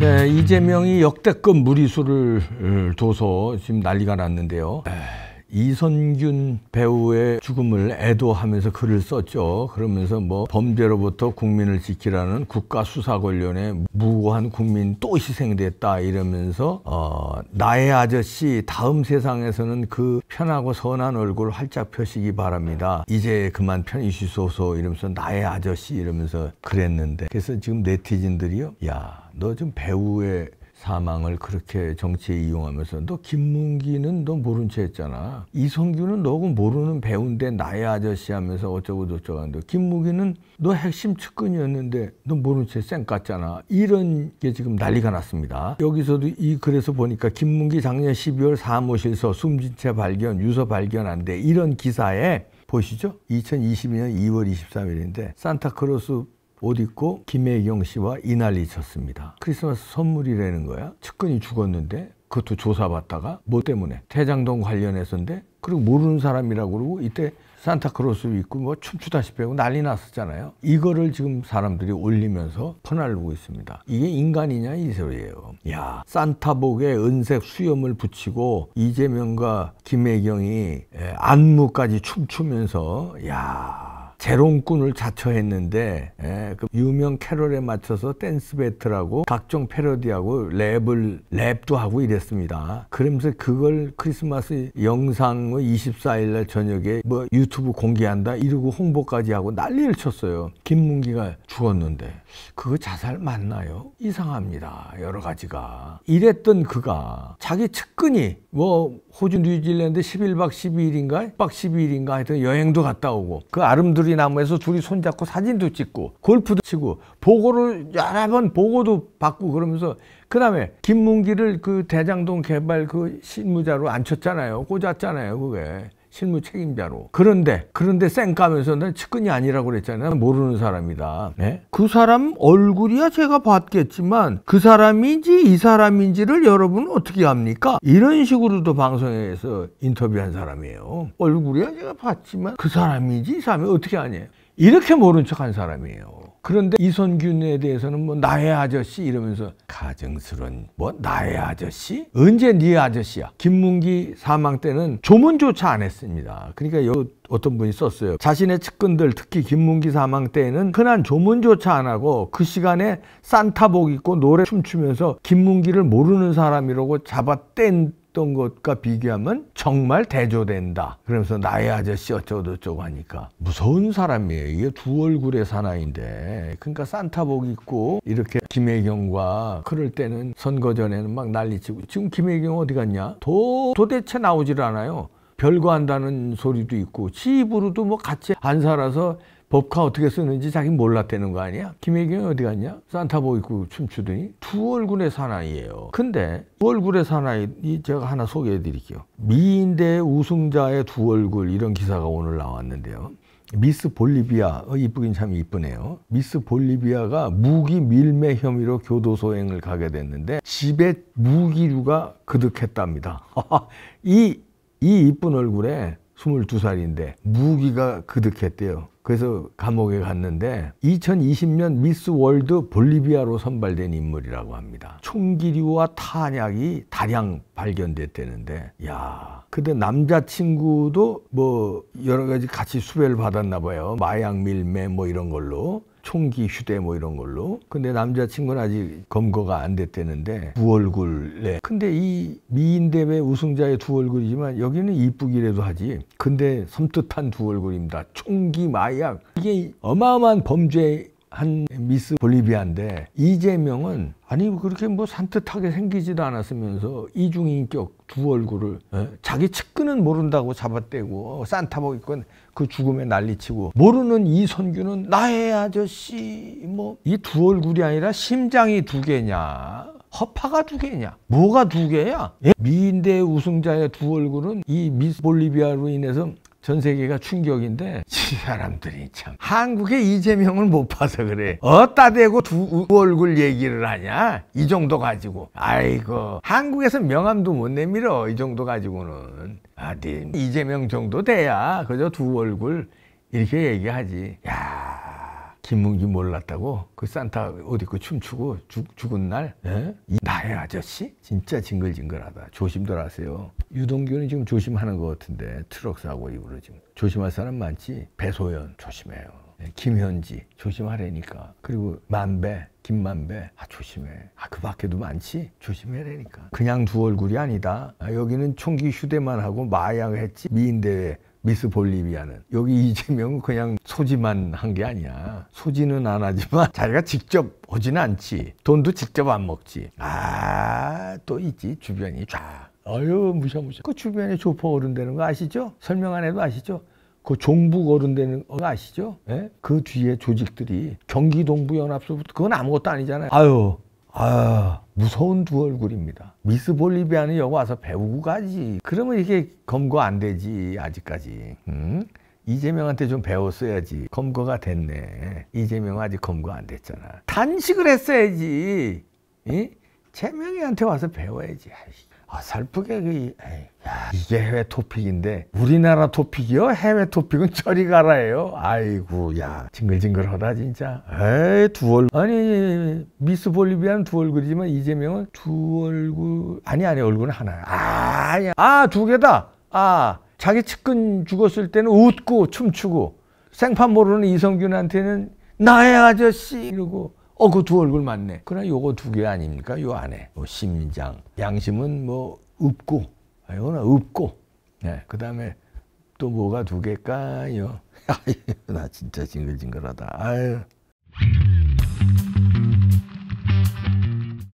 네, 이재명이 역대급 무리수를 어, 둬서 지금 난리가 났는데요. 에이. 네. 이선균 배우의 죽음을 애도하면서 글을 썼죠. 그러면서 뭐 범죄로부터 국민을 지키라는 국가수사관련의 무고한 국민 또 희생됐다 이러면서 어, 나의 아저씨 다음 세상에서는 그 편하고 선한 얼굴 활짝 펴시기 바랍니다. 이제 그만 편히 쉬소서 이러면서 나의 아저씨 이러면서 그랬는데 그래서 지금 네티즌들이요. 야 너 지금 배우의 사망을 그렇게 정치에 이용하면서 너 김문기는 너 모른 체 했잖아. 이성규는 너고 모르는 배우인데 나의 아저씨 하면서 어쩌고 저쩌고 하는데 김문기는 너 핵심 측근이었는데 너 모른 채쌩 깠잖아. 이런 게 지금 난리가 났습니다. 여기서도 이 글에서 보니까 김문기 작년 12월 사무실서 에 숨진 채 발견, 유서 발견 한 돼. 이런 기사에 보시죠. 2022년 2월 23일인데 산타크로스 옷 입고 김혜경 씨와 이날리 쳤습니다. 크리스마스 선물이라는 거야. 측근이 죽었는데 그것도 조사받다가 뭐 때문에 태장동 관련해서인데 그리고 모르는 사람이라고 그러고 이때 산타크로스 입고 뭐 춤추다시피 하고 난리 났었잖아요. 이거를 지금 사람들이 올리면서 퍼날르고 있습니다. 이게 인간이냐 이 소리예요. 야 산타복에 은색 수염을 붙이고 이재명과 김혜경이 안무까지 춤추면서 야 재롱꾼을 자처했는데 예, 그 유명 캐롤에 맞춰서 댄스 배틀하고 각종 패러디하고 랩을 랩도 하고 이랬습니다. 그러면서 그걸 크리스마스 영상을 24일날 저녁에 뭐 유튜브 공개한다 이러고 홍보까지 하고 난리를 쳤어요. 김문기가 죽었는데 그거 자살 맞나요? 이상합니다. 여러 가지가 이랬던 그가 자기 측근이 뭐 호주 뉴질랜드 11박 12일인가 1박 12일인가 하여튼 여행도 갔다 오고 그 아름드리 보리나무에서 둘이 손잡고 사진도 찍고 골프도 치고 보고를 여러 번 보고도 받고 그러면서 그 다음에 김문기를 그 대장동 개발 그 실무자로 앉혔잖아요 꽂았잖아요 그게 실무 책임자로. 그런데 그런데 쌩까면서 난 측근이 아니라고 그랬잖아요. 모르는 사람이다. 네? 그 사람 얼굴이야 제가 봤겠지만 그 사람인지 이 사람인지를 여러분은 어떻게 합니까? 이런 식으로도 방송에서 인터뷰한 사람이에요. 얼굴이야 제가 봤지만 그 사람인지 이 사람이 어떻게 아니에요? 이렇게 모른 척 한 사람이에요. 그런데 이선균에 대해서는 뭐 나의 아저씨 이러면서 가증스러운 뭐 나의 아저씨? 언제 네 아저씨야? 김문기 사망 때는 조문조차 안 했습니다. 그러니까 요 어떤 분이 썼어요. 자신의 측근들 특히 김문기 사망 때에는 흔한 조문조차 안 하고 그 시간에 산타복 입고 노래 춤추면서 김문기를 모르는 사람이라고 잡아 뗀 했던 것과 비교하면 정말 대조된다. 그러면서 나의 아저씨 어쩌고저쩌고 하니까 무서운 사람이에요. 이게 두 얼굴의 사나인데 그러니까 산타복 입고 이렇게 김혜경과 그럴 때는 선거 전에는 막 난리치고 지금 김혜경 어디 갔냐? 도, 도대체 나오질 않아요. 별거 한다는 소리도 있고 집으로도 뭐 같이 안 살아서 법카 어떻게 쓰는지 자기 몰랐다는 거 아니야? 김혜경이 어디 갔냐? 산타보 입고 춤추더니 두 얼굴의 사나이예요. 근데 두 얼굴의 사나이 제가 하나 소개해 드릴게요. 미인대 우승자의 두 얼굴 이런 기사가 오늘 나왔는데요. 미스 볼리비아 어, 이쁘긴 참 이쁘네요. 미스 볼리비아가 무기 밀매 혐의로 교도소행을 가게 됐는데 집에 무기류가 그득했답니다. 이 이 이쁜 얼굴에 22살인데 무기가 그득했대요. 그래서 감옥에 갔는데 2020년 미스 월드 볼리비아로 선발된 인물이라고 합니다. 총기류와 탄약이 다량 발견됐대는데 야 근데 남자친구도 뭐 여러 가지 같이 수배를 받았나 봐요. 마약 밀매 뭐 이런 걸로 총기 휴대 뭐 이런 걸로 근데 남자친구는 아직 검거가 안 됐대는데 두얼굴 네. 근데 이 미인대회 우승자의 두 얼굴이지만 여기는 이쁘기라도 하지 근데 섬뜩한 두 얼굴입니다 총기 마약 이게 어마어마한 범죄 한 미스 볼리비아인데 이재명은 아니 그렇게 뭐 산뜻하게 생기지도 않았으면서 이중인격 두 얼굴을 에? 예, 자기 측근은 모른다고 잡아떼고 산타복 입건 그 죽음에 난리치고 모르는 이선규는 나의 아저씨 뭐 이 두 얼굴이 아니라 심장이 두 개냐 허파가 두 개냐? 뭐가 두 개야? 예? 미인대 우승자의 두 얼굴은 이 미스 볼리비아로 인해서 전 세계가 충격인데 이 사람들이 참 한국의 이재명을 못 봐서 그래 어따 대고 두 얼굴 얘기를 하냐 이 정도 가지고 아이고 한국에서 명함도 못 내밀어 이 정도 가지고는 아니 네. 이재명 정도 돼야 그저 두 얼굴 이렇게 얘기하지 야 김문기 몰랐다고 그 산타 어디 그 춤추고 죽, 죽은 날? 에? 예? 이 나의 아저씨? 진짜 징글징글하다. 조심들 하세요. 유동규는 지금 조심하는 것 같은데 트럭 사고 이후로 지금 조심할 사람 많지. 배소연 조심해요. 에? 예, 김현지 조심하래니까 그리고 만배 김만배 아 조심해 아 그 밖에도 많지 조심해라니까 그냥 두 얼굴이 아니다 아, 여기는 총기 휴대만 하고 마약했지 미인대회 미스 볼리비아는 여기 이재명은 그냥 소지만 한 게 아니야 소지는 안 하지만 자기가 직접 오진 않지 돈도 직접 안 먹지 아 또 있지 주변이 쫙 어유 무시무셔그 주변에 조퍼 어른 되는 거 아시죠 설명 안 해도 아시죠 그 종북 어른 되는 거 아시죠 예? 그 뒤에 조직들이 경기동부연합소부터 그건 아무것도 아니잖아요 아유 아 무서운 두 얼굴입니다. 미스 볼리비아는 여기 와서 배우고 가지. 그러면 이게 검거 안 되지 아직까지. 응? 이재명한테 좀 배웠어야지. 검거가 됐네. 이재명 은 아직 검거 안 됐잖아. 단식을 했어야지. 이? 최명희한테 와서 배워야지. 아이씨. 아살프게 그, 야, 이게 해외 토픽인데 우리나라 토픽이요? 해외 토픽은 저리 가라예요. 아이고 야 징글징글하다 진짜. 에이 두 얼굴 아니 미스 볼리비아는두 얼굴이지만 이재명은 두 얼굴 아니 아니 얼굴은 하나야. 아야 아두 아, 개다. 아 자기 측근 죽었을 때는 웃고 춤추고 생판 모르는 이성균한테는 나의 아저씨 이러고 어, 그 두 얼굴 맞네. 그러나 요거 두 개 아닙니까? 요 안에. 뭐 심장. 양심은 뭐 없고, 이거는 아, 없고. 네. 그 다음에 또 뭐가 두 개일까요? 아유, 나 진짜 징글징글하다. 아유.